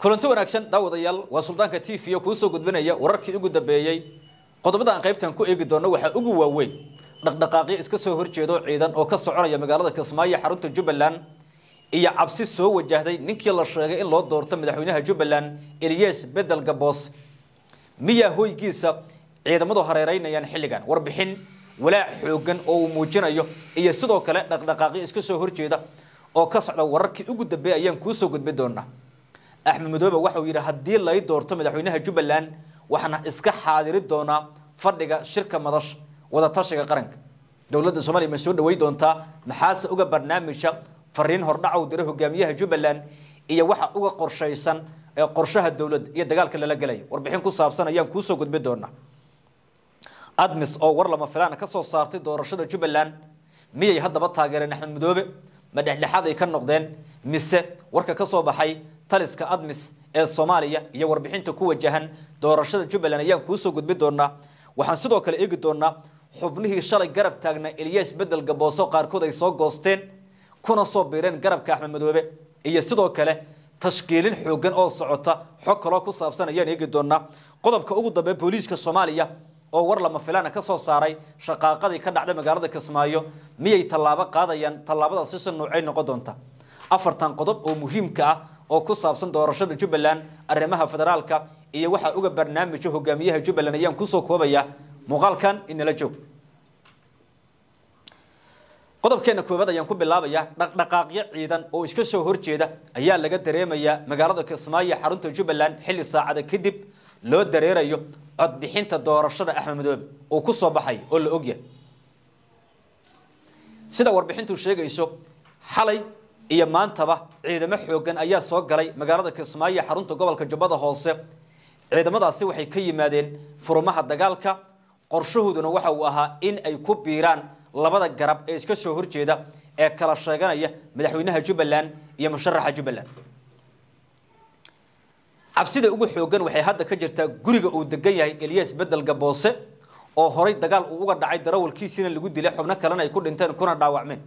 kulanti wanaagsan daawadayaal waa suldaanka t v o kuusoo gudbinaya wararkii ugu dambeeyey qodobadaan qaybtan ku eegi doonno waxaa ugu waaweyn dhaqdhaqaaqyo iska soo horjeedo ciidan oo ka soconaya magaalada kismaayo xarunta jubbaland iyo cabsi soo wajahday ninkii la sheegay in loo doorto madaxweynaha jubbaland eliyes bedel gaboos miyaa hoygiisa ciidamadu hareereynayaan xilligan warbixin walaac xooggan oo uu muujinayo iyo sidoo kale dhaqdhaqaaqyo iska soo horjeeda oo ka socda wararkii ugu dambeeya ayaan kuusoo gudbin doonaa axmed madoobe waxauu yidhi haddii lay doorto madaxweynaha jubbaland waxaana iska xaadiri doonaa fadhiga shirka madash wadatashiga qaranka dowladda soomaliya ma soo dhawey doontaa maxaase uga barnaamija fariin hordhacow dira hogaamiyaha jubbaland iyo waxa uga qorshaysan qorshaha dowladda iyo dagaalka lala gelayo warbixin ku saabsan ayaan kuusoo gudbi doonaa admis oo war lama filaana ka soo saartay doorashada jubbaland miyay haddaba taageereen axmed madoobe ma dhexdhexaaday ka noqdeen mise warka ka soo baxay taliska admis ee soomaaliya iyo warbixinta ku wajahan doorashada jubbaland ayaan kuusoo gudbi doonaa waxaan sidoo kale eegi doonaa xubnihii shalay garab taagnaa eliyas bedelga booso qaarkood ay soo goosteen kuna soo biireen garabka axmed madoobe iyo sidoo kale tashkiilin xooggan oo socota xog kaloo ku saabsan ayaan eegi doonaa qodobka ugu dambe booliiska soomaaliya oo war lama filaana ah ka soo saaray shaqaaqadii ka dhacday magaalada kismaayo miyay tallaabo qaadayaan tallaabadaasi si nuucay noqon doonta afartan qodob oo muhiimka ah oo ku saabsan doorashada jubbaland arrimaha federaalka iyo waxaa uga barnaamija hogaamiyaha jubbaland ayaan kusoo koobayaa muuqaalkan inala joog qodobkeena koobaad ayaan ku bilaabayaa dhaqdhaqaaqyo ciidan oo iska soo horjeeda ayaa laga dareemayaa magaalada kismaayo xarunta jubbaland xilli saacada kadib loo dareerayo codbixinta doorashada axmed madoobe oo ku soo baxay oo la ogyahay sida warbixintu sheegayso xalay iyo maantaba ciidamo xooggan ayaa soo galay magaalada kismaayo xarunta gobolka jubbada hoose ciidamadaasi waxay ka yimaadeen furumaha dagaalka qorshahooduna waxa uu ahaa in ay ku biiraan labada garab ee iska soo horjeeda ee kala sheeganaya madaxweynaha jubbaland iyo musharaxa jubbaland cabsida ugu xooggan waxay hadda ka jirtaa guriga uu degan yahay eliyas bedelga boose oo horay dagaal uu uga dhacay darawalkiisiina lagu dilay xubno kalena ay ku dhinteen kuna dhaawacmeen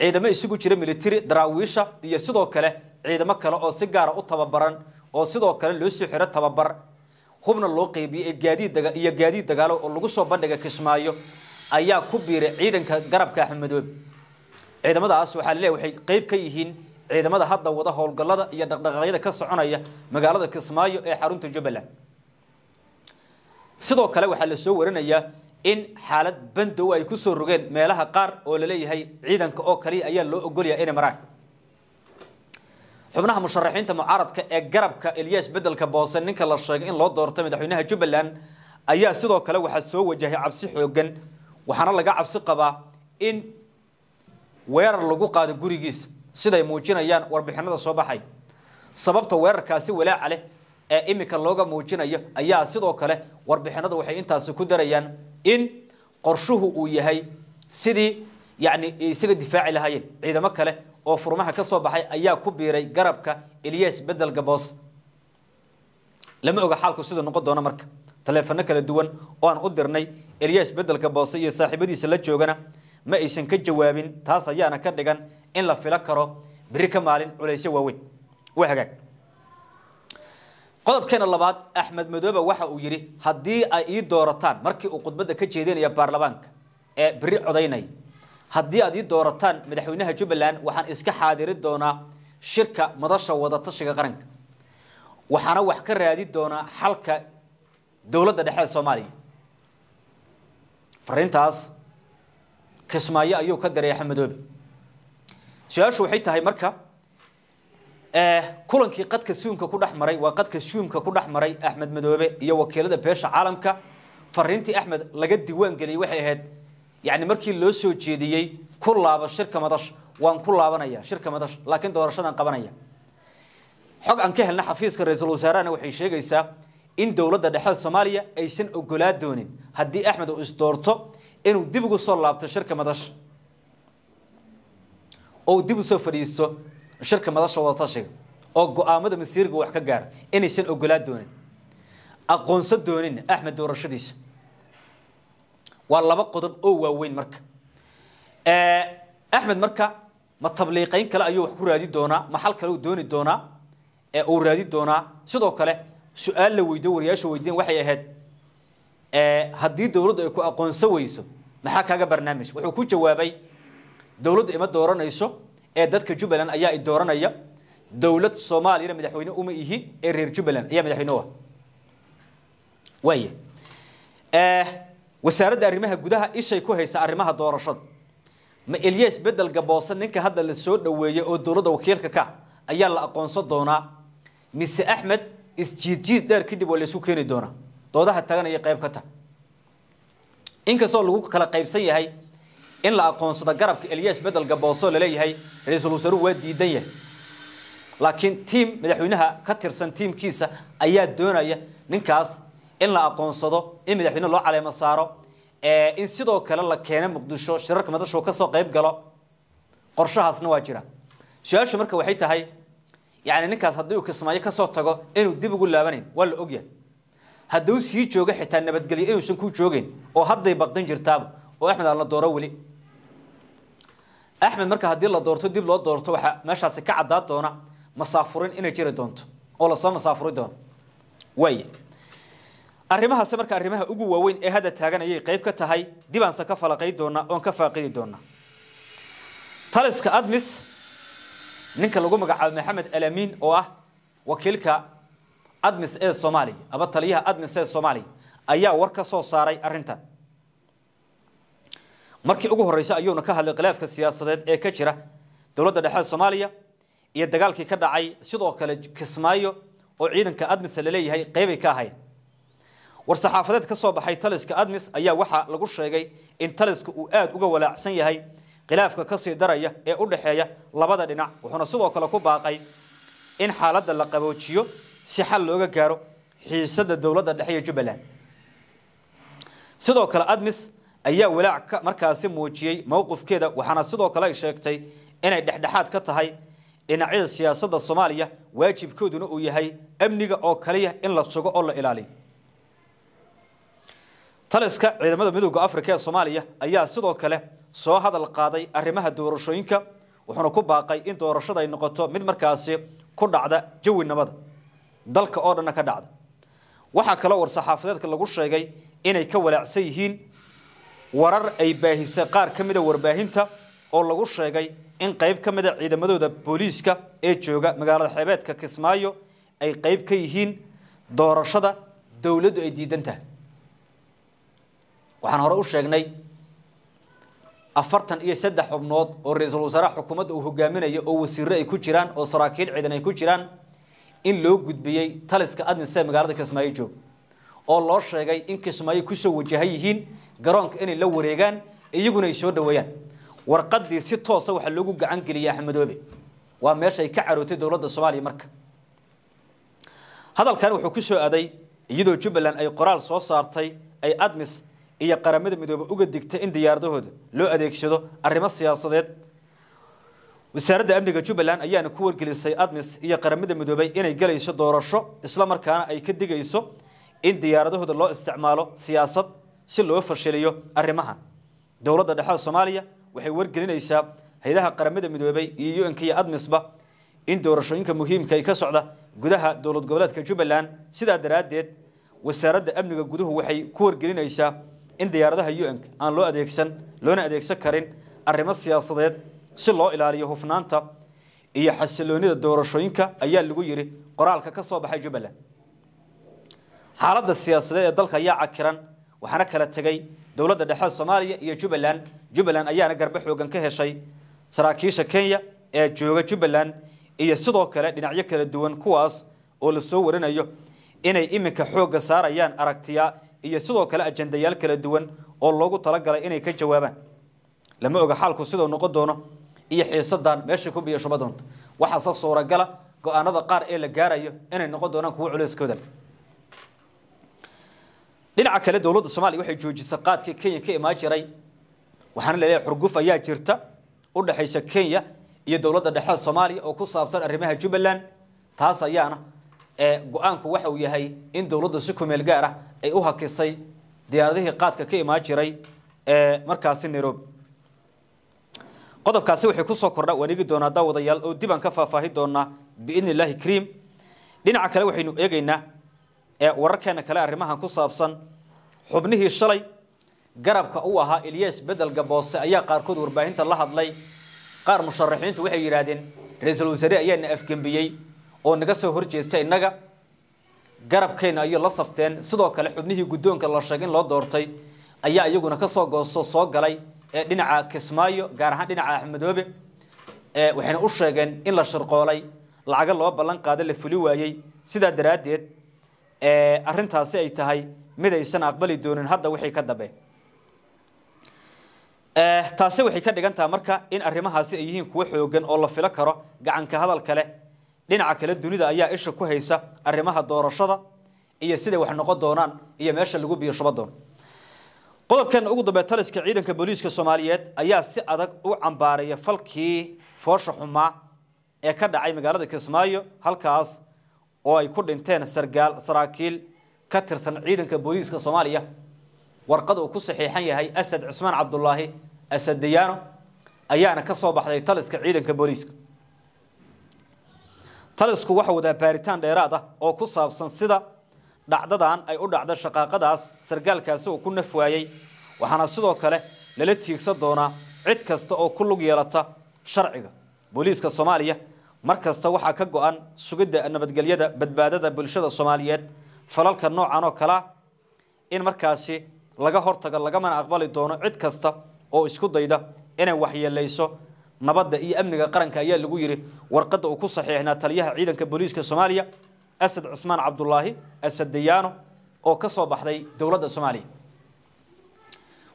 ciidamo isugu jira militari daraawiisha iyo sidoo kale ciidamo kale oo si gaara ah u tababaran oo sidoo kale loo soo xiro tababar hubna loo qeybiye gaadiid iyo gaadiid dagaalo oo lagu soo bandhiga kismaayo ayaa ku biiray ciidanka garabka axmedoobe ciidamadaas waxaa lee waxay qeyb ka yihiin ciidamada hadda wada howlgallada iyo dhaqdhaqaaqyada ka soconaya magaalada kismaayo ee xarunta jubbaland sidoo kale waxaa la soo warinayaa in xaalad bandow ay kusoo rogeen meelaha qaar oo laleeyahay ciidanka oo kaliya ayaa loo ogolyaha inay maraan xubnaha musharaxiinta mucaaradka ee garabka elyaas bedelka boose ninka la sheegay in loo doortay madaxweynaha jubbaland ayaa sidoo kale waxaa soo wajahay cabsi xoogan waxaana laga cabsi qabaa in weerar lagu qaado gurigiisa siday muujinayaan warbixinada soo baxay sababta weerarkaasi walaaca leh ee imika looga muujinayo ayaa sidoo kale warbixinadu waxay intaasi ku darayaan in qorshuhu uu yahay sidii yani isaga difaaci lahaayeen ciidamo kale oo furmaha ka soo baxay ayaa ku biiray garabka ilyas bedel gaboos lama oga xaalku siduu noqon doono marka taleefano kala duwan oo aan u dirnay ilyas bedelka boose iyo saaxiibadiisa la joogana ma aysan ka jawaabin taas ayaana ka dhigan in la filo karo beri ka maalin culaysyo waaweyn u hagaag qodobkeena labaad axmed madoobe waxa uu yidhi haddii ay ii doorataan markii uu khudbadda ka jeedinaya baarlamaanka ee beri codaynaya haddii aad ii doorataan madaxweynaha jubbaland waxaan iska xaadiri doonaa shirka madasha wadatashiga qaranka waxaana wax ka raadi doonaa xalka dowladda dhexe ee soomaaliya farrintaas kismaayo ayuu ka diray axmed madoobe su-aashu waxay tahay marka Eh, kulankii qadka suumka ku dhex maray waa qadka suumka ku dhex maray axmed madoobe iyo wakiilada beesha caalamka fariintii axmed laga diwaan geliyey waxay ahayd yani markii loo soo jeediyey ku laabo shirka madash waan ku laabanaya shirka madash laakiin doorashadan qabanaya xog aan ka helna xafiiska ra-iisul wasaarahana waxay sheegaysaa in dowladda dhexe soomaaliya aysan ogolaa doonin haddii axmed uu isdoorto inuu dib ugu soo laabto shirka madash oo uu dib usoo fadhiisto shirka madax wadatashiga oo go-aamada masiirga wax ka gaara inaysan ogolaa doonin aqoonso doonin axmed doorashadiisa waa laba qodob oo waaweyn marka axmed marka ma tabliiqayn kale ayuu wax ku raadi doonaa ma xal kale dooni doonaa uu raadi doonaa sidoo kale su-aal la weydiyo wariyaasha weydiin waxay ahayd haddii dowladdu ay ku aqoonso weyso maxaa kaaga barnaamij wuxuu ku jawaabay dowladdu ima dooranayso ee dadka jubbaland ayaa i dooranaya dowlad soomaaliyana madaxweyne uma ihi ee reer jubbaland ayaa madaxweyne u ah. waaya wasaaradda arrimaha gudaha ishay ku haysa arrimaha doorashada ma elyes bedel gaboose ninka hadda la soo dhoweeyey oo dowladda wakiilka ka ayaa la aqoonsan doonaa mise axmed isjiidjiid dheer kadib waa laysu keeni doonaa doodaha taganaya qayb ka ta inkastoo lagu kala qaybsan yahay in la aqoonsado garabka elyas bedelka booso laleeyahay ra-iisul wasaaruhu waa diidan yahay laakiin tiim madaxweynaha ka tirsan tiimkiisa ayaa doonaya ninkaas in la aqoonsado in madaxweyne loo caleemo saaro in sidoo kale la keeno muqdisho shirarka madasho kasoo qayb galo qorshahaasna waa jira su-aashu marka waxay tahay yani ninkaas haddii uu kismaayo kasoo tago inuu dib ugu laabanayn waa la ogyahay hadduu sii joogo xitaa nabadgelyo inuusan ku joogeen oo hadday baqin jirtaaba oo axmed aan la dooro weli axmed marka haddii la doorto dib loo doorto waxaa meeshaasi ka caddaa doona masaafurin inay jiri doonto oo lasoo masaafuri doono waay arrimahaasi marka arrimaha ugu waaweyn ee hadda taaganayay qayb ka tahay dibaanse ka falaqay doona oon ka faaqidi doona taliska admis ninka lagu magacaabo maxamed alamin oo ah wakiilka admis ee soomaaliya ama taliyaha admis ee soomaaliya ayaa war ka soo saaray arrintan markii ugu horeysa ayuuna ka hadlay khilaafka siyaasadeed ee ka jira dowladda dhexe soomaaliya iyo dagaalkii ka dhacay sidoo kale kismaayo oo ciidanka admisa laleeyahay qeybay ka ahayd war-saxaafadeed ka soo baxay taliska admis ayaa waxaa lagu sheegay in taliska uu aada uga walaacsan yahay khilaafka kasii daraya ee u dhexeeya labada dhinac wuxuuna sidoo kale ku baaqay in xaaladda la qaboojiyo si xal looga gaaro xiisada dowladda dhexe iyo jubbaland sidoo kale admis ayaa walaac markaasi muujiyey mowqifkeeda waxaana sidoo kale sheegtay inay dhexdhexaad ka tahay dhinacyada siyaasadda soomaaliya waajibkooduna uu yahay amniga oo kaliya in la sugo oo la ilaaliyo taliska ciidamada midowga afrika ee soomaaliya ayaa sidoo kale soo hadal qaaday arrimaha doorashooyinka wuxuuna ku baaqay in doorashada ay noqoto mid markaasi ku dhacda jawi nabada dalka oo dhanna ka dhacda waxaa kaloo war saxaafadeedka lagu sheegay inay ka walaacsan yihiin warar ay baahisay qaar ka mid a warbaahinta oo lagu sheegay in qayb ka mid a ciidamadooda booliiska ee jooga magaalada xeebeedka kismaayo ay qayb ka yihiin doorashada dowladdu ay diidan tahay waxaan hore u sheegnay afartan iyo saddex xubnood oo ra-iisul wasaaraha xukuumadda uu hogaaminayo oo wasiiro ay ku jiraan oo saraakiil ciidan ay ku jiraan in loo gudbiyey taliska admise magaalada kismaayo joog oo loo sheegay in kismaayo kusoo wajahan yihiin garoonka inay la wareegaan iyaguna ay soo dhaweeyaan warqadii si toosa waxaa loogu gacan geliyay axmedoobe waa meeshaay ka carootay dowladda soomaaliya marka hadalkan wuxuu ku soo aday iyadoo jubbaland ay qoraal soo saartay ay admis iyo qaramada midoobe uga digtay in diyaaradahooda loo adeegsado arrimo siyaasadeed wasaaradda amniga jubbaland ayaana ku wargelisay admis iyo qaramada midoobey inay galayso doorasho isla markaana ay ka digayso in diyaaradahooda loo isticmaalo siyaasad si loo fashiliyo arrimaha dowladda dhexe soomaaliya waxay wargelinaysaa hay-adaha qaramada midoobay iyo unka iyo admisba in doorashooyinka muhiimka ay ka socda gudaha dowlad goboleedka jubbaland sidaa daraaddeed wasaaradda amniga guduhu waxay ku wargelinaysaa in diyaaradaha un-ka aan loo adeegsan loona adeegsan karin arrimo siyaasadeed si loo ilaaliyo hufnaanta iyo xasiloonida doorashooyinka ayaa lagu yidhi qoraalka ka soo baxay jubbaland xaaladda siyaasadeed ee dalka ayaa cakiran waxaana kala tegay dowladda dhexe soomaaliya iyo jubbaland jubbaland ayaana garbe xooggan ka heshay saraakiisha kenya ee jooga jubbaland iyo sidoo kale dhinacyo kala duwan kuwaas oo la soo warinayo inay iminka xoogga saarayaan aragtiya iyo sidoo kale ajendayaal kala duwan oo loogu talagalay inay ka jawaabaan lama oga xaalku siduu noqon doono iyo xiisadaan meesha ku biyo shuba waxaase suuragala go-aanada qaar ee la gaarayo inay noqon doonaan kuwo culeyskooda dhinaca kale dowladda soomaaliya waxay joojisay qaadka kenya ka imaan jiray waxaana laleeyahay xurguf ayaa jirta u dhexaysa kenya iyo dowladda dhexe soomaaliya oo ku saabsan arrimaha jubbaland taas ayaana go-aanku waxa uu yahay in dowladdu si kumeel gaar ah ay u hakisay diyaaradihii qaadka ka imaan jiray markaasi nairobi qodobkaasi waxay kusoo kordha waan doonaa daawadayaal oo dib ka faahfaahi doonaa biidni kariim dhinaca kale waxaynu eegaynaa ee wararkeena kale arrimahan ku saabsan xubnihii shalay garabka u ahaa ilyas bedelga boose ayaa qaarkood warbaahinta la hadlay qaar musharaxiintu waxay yidhaahdeen ra-iisul wasaare ayaa na afgembiyey oo naga soo horjeestay innaga garabkeenna ayay la safteen sidoo kale xubnihii guddoonka la sheegay in loo doortay ayaa iyaguna kasoo goosto soo galay ee dhinaca kismaayo gaar ahaan dhinaca axmedoobe waxayna u sheegeen in la shirqoolay lacaga loo ballan qaaday la fuli waayey sidaa daraaddeed arintaasi ay tahay mid aysan aqbali doonin hadda wixii ka dambe taasi waxay ka dhigan marka in arrimahaasi ay yihiin kuwo xoogan oo la filo karo gacanka hadalka leh dhinaca kale dunida ayaa isha ku haysa arrimaha doorashada iyo siday wax noqon doonaan iyo meesha lagu biyo shuba doono qodobkeena ugu dambe taliska ciidanka booliiska soomaaliyeed ayaa si adag u cambaaraya falkii foosha xumaa ee ka dhacay magaalada kismaayo halkaas oo ay ku dhinteen sargaal saraakiil ka tirsan ciidanka booliiska soomaaliya warqad uu ku saxiixan yahay asad cusmaan cabdulaahi asad asadiyaano ayaana ka soo baxday taliska ciidanka booliiska talisku waxa wadaa baaritaan dheeraad ah oo ku saabsan sida dhacdadan ay u dhacda shaqaaqadaas sargaalkaasi uu ku naf waayey waxaana sidoo kale lala tiigsan doonaa cid kasta oo ku lug yeelata sharciga booliiska soomaaliya mar kasta waxaa ka go-an sugidda nabadgelyada badbaadada bulshada soomaaliyeed falalka noocan oo kalea in markaasi laga hortago lagamana aqbali doono cid kasta oo isku dayda inay waxyeelayso nabadda iyo amniga qaranka ayaa lagu yiri warqadda uu ku saxiixnaa taliyaha ciidanka booliiska soomaaliya asad cusmaan cabdulaahi asad dayaano oo ka soo baxday dowladda soomaaliya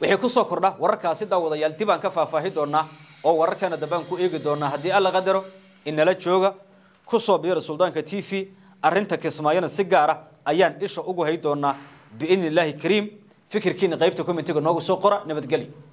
wixii kusoo kordha wararkaasi daawadayaal dib aan ka faahfaahi doonaa oo wararkana dabaan ku eegi doonaa haddii alla qadaro inala jooga ku soo biira suldaanka t v arrinta kismaayona si gaara ayaan isha ugu hay doonaa biidn illaahi kariim fikirkiina qaybta commentga noogu soo qora nabadgelyo